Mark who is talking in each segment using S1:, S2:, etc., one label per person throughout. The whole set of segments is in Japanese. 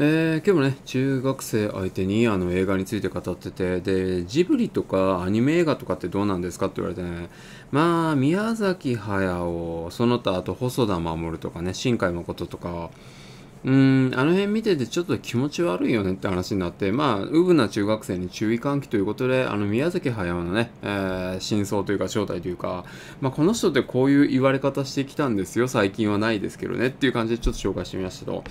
S1: えー、今日もね、中学生相手にあの映画について語ってて、で、ジブリとかアニメ映画とかってどうなんですかって言われてね、まあ、宮崎駿、その他あと細田守とかね、新海誠とか、うんあの辺見ててちょっと気持ち悪いよねって話になってまあウブな中学生に注意喚起ということであの宮崎駿のね、えー、真相というか正体というか、まあ、この人ってこういう言われ方してきたんですよ最近はないですけどねっていう感じでちょっと紹介してみましたと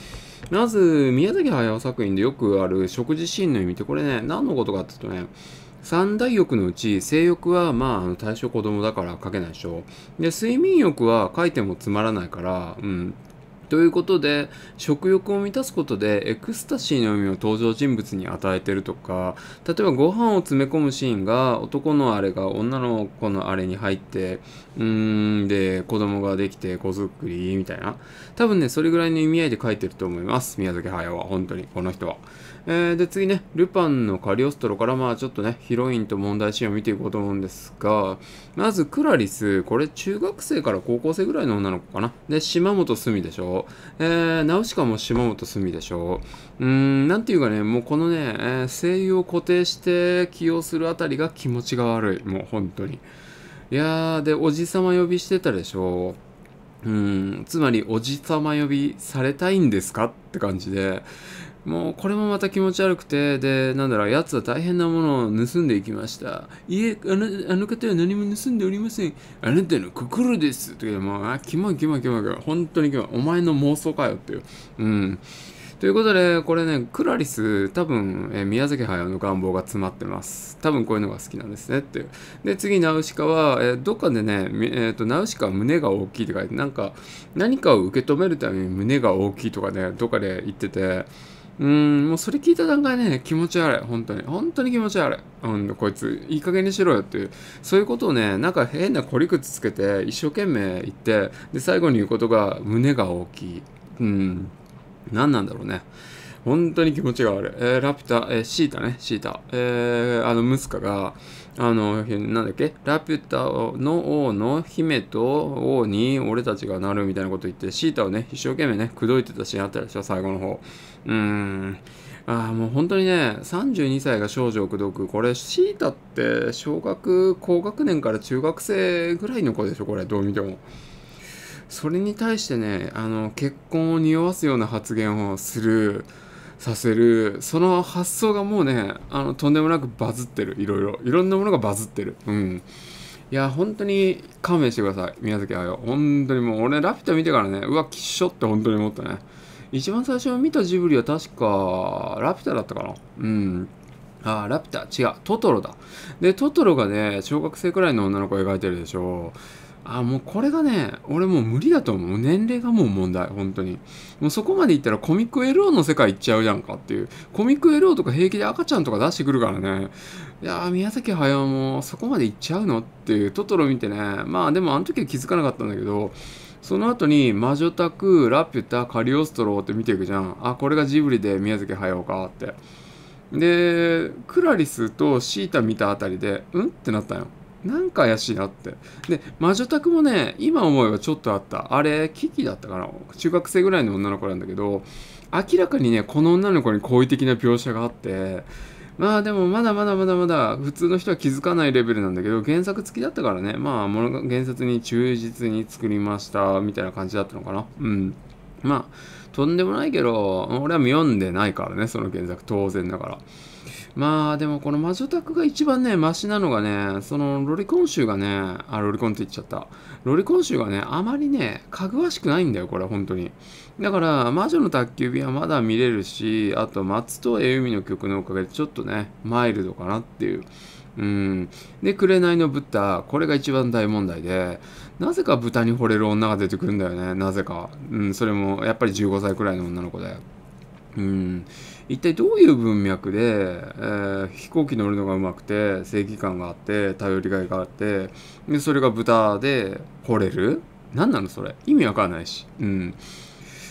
S1: まず宮崎駿作品でよくある食事シーンの意味ってこれね何のことかって言うとね三大欲のうち性欲はまあ対象子供だから書けないでしょで睡眠欲は書いてもつまらないからうんということで食欲を満たすことでエクスタシーの意味を登場人物に与えてるとか例えばご飯を詰め込むシーンが男のあれが女の子のあれに入ってうーんで子供ができて子作りみたいな多分ねそれぐらいの意味合いで書いてると思います宮崎駿は本当にこの人は、えー、で次ねルパンのカリオストロからまあちょっとねヒロインと問題シーンを見ていこうと思うんですがまずクラリスこれ中学生から高校生ぐらいの女の子かなで島本すみでしょえー、ナウシカも島本みでしょうーん、なんていうかね、もうこのね、え声優を固定して起用するあたりが気持ちが悪い。もう本当に。いやー、で、おじさま呼びしてたでしょうん、つまりおじさま呼びされたいんですかって感じで、もうこれもまた気持ち悪くて、で、なんだろう、やつは大変なものを盗んでいきました。いえ、あのあの方は何も盗んでおりません。あなたの心です。というもう、あ、キモいキモいキモいキモい。本当にキモい。お前の妄想かよっていう。うん。ということで、これね、クラリス、多分、えー、宮崎駿の願望が詰まってます。多分こういうのが好きなんですねっていう。で、次、ナウシカは、えー、どっかでね、えーと、ナウシカは胸が大きいって書いて、なんか、何かを受け止めるために胸が大きいとかね、どっかで言ってて、うん、もうそれ聞いた段階ね、気持ち悪い。本当に。本当に気持ち悪い。うん、こいつ、いい加減にしろよっていう。そういうことをね、なんか変な凝り靴つけて、一生懸命言って、で、最後に言うことが、胸が大きい。うん、何なんだろうね。本当に気持ちが悪い。えー、ラピュタ、えー、シータね、シータ。えー、あの、ムスカが、あの、なんだっけ、ラピュタの王の姫と王に俺たちがなるみたいなこと言って、シータをね、一生懸命ね、口説いてたシーンあったでしょ、最後の方。うーん。ああ、もう本当にね、32歳が少女を口説く。これ、シータって小学、高学年から中学生ぐらいの子でしょ、これ、どう見ても。それに対してね、あの、結婚を匂わすような発言をする、させるその発想がもうねあのとんでもなくバズってるいろいろいろんなものがバズってるうんいや本当に勘弁してください宮崎駿本当にもう俺ラピュタ見てからねうわきっしょって本当に思ったね一番最初見たジブリは確かラピュタだったかなうんあラピュタ違うトトロだでトトロがね小学生くらいの女の子を描いてるでしょうあもうこれがね俺もう無理だと思う年齢がもう問題本当にもうそこまでいったらコミック LO の世界行っちゃうじゃんかっていうコミック LO とか平気で赤ちゃんとか出してくるからねいや宮崎駿もそこまで行っちゃうのっていうトトロ見てねまあでもあの時は気づかなかったんだけどその後に魔女宅ラピュタカリオストロって見ていくじゃんあこれがジブリで宮崎駿かってでクラリスとシータ見たあたりでうんってなったよなんか怪しいなって。で、魔女宅もね、今思えばちょっとあった。あれ、キキだったかな中学生ぐらいの女の子なんだけど、明らかにね、この女の子に好意的な描写があって、まあでもまだまだまだまだ普通の人は気づかないレベルなんだけど原作付きだったからねまあ原作に忠実に作りましたみたいな感じだったのかなうんまあとんでもないけど、俺は読んでないからね、その原作、当然だから。まあでもこの魔女宅が一番ね、マシなのがね、そのロリコン集がね、あ、ロリコンって言っちゃった。ロリコン集がね、あまりね、かぐわしくないんだよ、これ、本当に。だから、魔女の宅急便はまだ見れるし、あと、松と江海の曲のおかげでちょっとね、マイルドかなっていううん。で、紅のブッダ」これが一番大問題で、なぜか豚に惚れる女が出てくるんだよね、なぜか。うん、それも、やっぱり15歳くらいの女の子で。うん。一体どういう文脈で、えー、飛行機乗るのがうまくて、正義感があって、頼りがいがあって、でそれが豚で惚れる何なのそれ意味わかんないし。うん。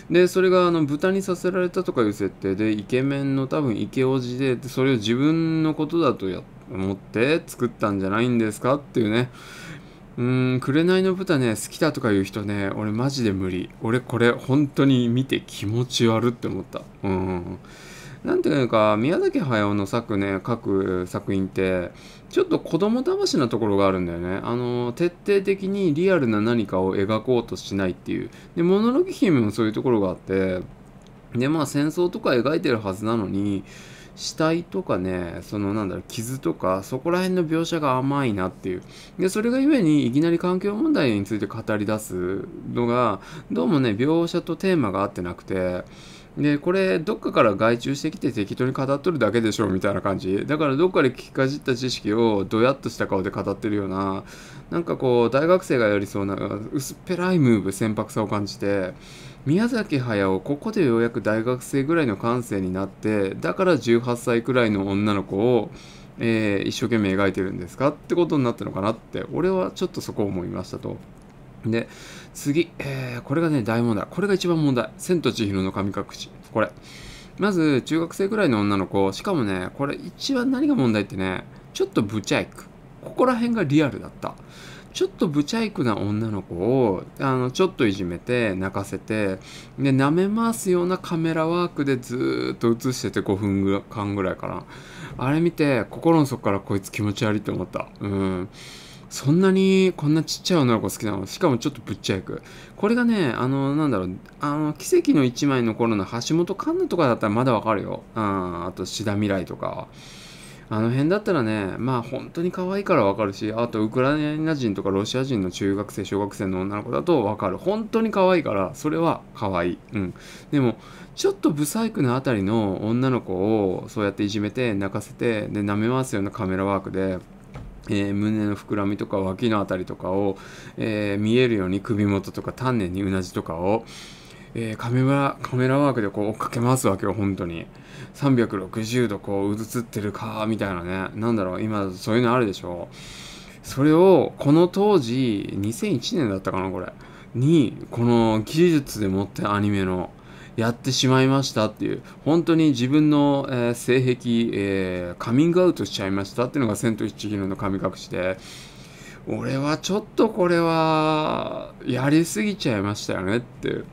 S1: でそれがあの豚にさせられたとかいう設定でイケメンの多分イケオジでそれを自分のことだとやって思って作ったんじゃないんですかっていうね。うーん、紅の豚ね、好きだとか言う人ね、俺マジで無理。俺これ本当に見て気持ち悪って思った。うん。なんていうか、宮崎駿の作ね、書く作品って、ちょっと子供魂なところがあるんだよね。あの、徹底的にリアルな何かを描こうとしないっていう。で、モノロギ姫もそういうところがあって、で、まあ戦争とか描いてるはずなのに、死体とかねそのなんだろう傷とかそこら辺の描写が甘いなっていうでそれがゆえにいきなり環境問題について語り出すのがどうもね描写とテーマが合ってなくてでこれどっかから外注してきて適当に語っとるだけでしょうみたいな感じだからどっかで聞きかじった知識をどやっとした顔で語ってるようななんかこう大学生がやりそうな薄っぺらいムーブ船舶さを感じて宮崎駿ここでようやく大学生ぐらいの感性になってだから18歳くらいの女の子を、えー、一生懸命描いてるんですかってことになったのかなって俺はちょっとそこを思いましたと。で、次、えー、これがね、大問題。これが一番問題。千と千尋の神隠し。これ。まず、中学生ぐらいの女の子。しかもね、これ一番何が問題ってね、ちょっとブチャイク。ここら辺がリアルだった。ちょっとブチャイクな女の子を、あの、ちょっといじめて、泣かせて、で、舐め回すようなカメラワークでずっと映してて5分間ぐらいかな。あれ見て、心の底からこいつ気持ち悪いって思った。うん。そんなにこんなちっちゃい女の子好きなのしかもちょっとぶっちゃいく。これがね、あの、なんだろう、あの、奇跡の一枚の頃の橋本環奈とかだったらまだわかるよ。うん、あと、志田未来とか。あの辺だったらね、まあ本当に可愛いからわかるし、あとウクライナ人とかロシア人の中学生、小学生の女の子だとわかる。本当に可愛いから、それは可愛い。うん。でも、ちょっとブサイクなあたりの女の子をそうやっていじめて、泣かせて、で、舐め回すようなカメラワークで、えー、胸の膨らみとか脇の辺りとかを、えー、見えるように首元とか丹念にうなじとかを、えー、カメラカメラワークでこう追っかけ回すわけよ本当に360度こう映ってるかみたいなね何だろう今そういうのあるでしょうそれをこの当時2001年だったかなこれにこの技術でもってアニメのやってしまいましたっていう本当に自分の、えー、性癖、えー、カミングアウトしちゃいましたっていうのが「千と千尋の神隠し」で俺はちょっとこれはやりすぎちゃいましたよねっていう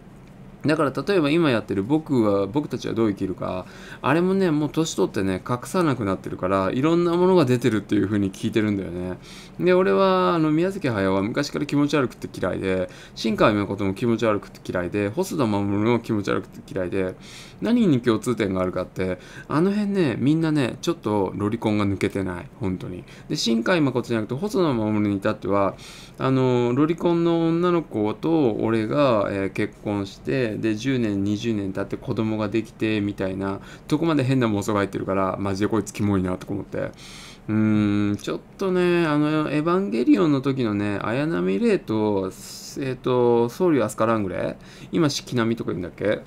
S1: だから例えば今やってる僕は、僕たちはどう生きるか、あれもね、もう年取ってね、隠さなくなってるから、いろんなものが出てるっていう風に聞いてるんだよね。で、俺は、あの、宮崎駿は昔から気持ち悪くて嫌いで、新海誠も気持ち悪くて嫌いで、細田守も気持ち悪くて嫌いで、何に共通点があるかって、あの辺ね、みんなね、ちょっとロリコンが抜けてない。本当に。で、新海誠じゃなくて、細田守に至っては、あの、ロリコンの女の子と俺が、えー、結婚して、で10年20年経って子供ができてみたいなとこまで変な妄想が入ってるからマジでこいつキモいなとか思ってうんちょっとねあの「エヴァンゲリオン」の時のね綾波レイとえっ、ー、と僧侶アスカラングレ今四季並みとか言うんだっけ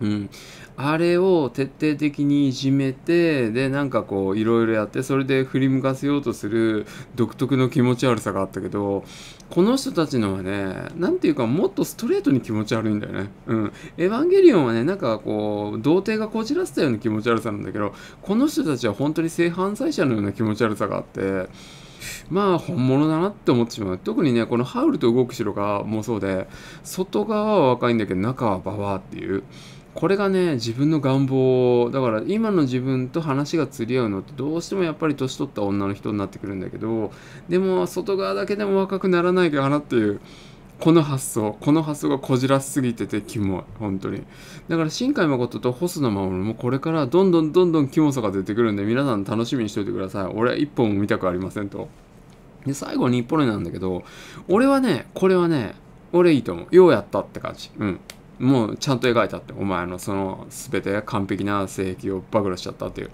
S1: うん、あれを徹底的にいじめてでなんかこういろいろやってそれで振り向かせようとする独特の気持ち悪さがあったけどこの人たちのはね何て言うかもっとストレートに気持ち悪いんだよね。うん、エヴァンゲリオンはねなんかこう童貞がこじらせたような気持ち悪さなんだけどこの人たちは本当に性犯罪者のような気持ち悪さがあって。まあ本物だなって思ってしまう特にねこの「ハウルと動く城」がもうそうで外側は若いんだけど中はババアっていうこれがね自分の願望だから今の自分と話が釣り合うのってどうしてもやっぱり年取った女の人になってくるんだけどでも外側だけでも若くならないかなっていうこの発想この発想がこじらしすぎててキモい本当にだから新海誠と細野守もこれからどんどんどんどんキモさが出てくるんで皆さん楽しみにしといてください俺は一本も見たくありませんとで最後に一本目なんだけど俺はねこれはね俺いいと思うようやったって感じうんもうちゃんと描いたって、お前のその全て完璧な性癖を暴露しちゃったっていう。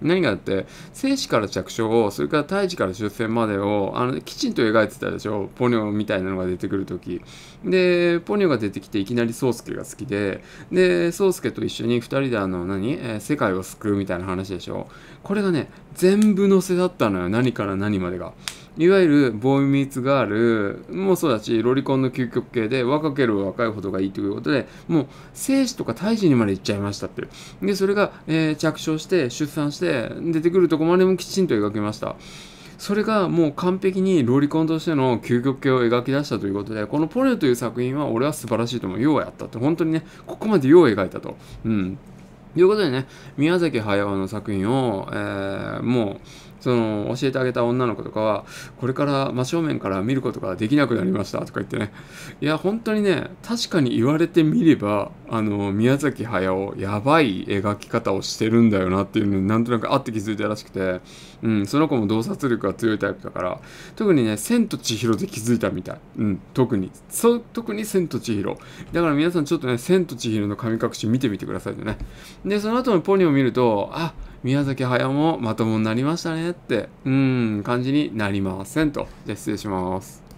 S1: 何があって、生死から着床を、それから胎児から出生までを、あの、きちんと描いてたでしょポニョみたいなのが出てくるとき。で、ポニョが出てきて、いきなり宗介が好きで、で、宗介と一緒に二人であの何、何、えー、世界を救うみたいな話でしょこれがね、全部載せだったのよ何から何までがいわゆるボーイミーツガールもそうだしロリコンの究極系で若ければ若いほどがいいということでもう精子とか胎児にまで行っちゃいましたっていうでそれが、えー、着床して出産して出てくるとこまでもきちんと描きましたそれがもう完璧にロリコンとしての究極系を描き出したということでこの「ポレオ」という作品は俺は素晴らしいと思うようやったって本当にねここまでよう描いたとうんということでね、宮崎駿の作品を、えー、もう、その教えてあげた女の子とかはこれから真正面から見ることができなくなりましたとか言ってねいや本当にね確かに言われてみればあの宮崎駿やばい描き方をしてるんだよなっていうのになんとなくあって気づいたらしくて、うん、その子も洞察力が強いタイプだから特にね「千と千尋」で気づいたみたい、うん、特にそ特に「千と千尋」だから皆さんちょっとね「千と千尋」の神隠し見てみてくださいねでその後のポニョを見るとあっ宮崎駿もまともになりましたねって、うん、感じになりませんと。じゃあ失礼します。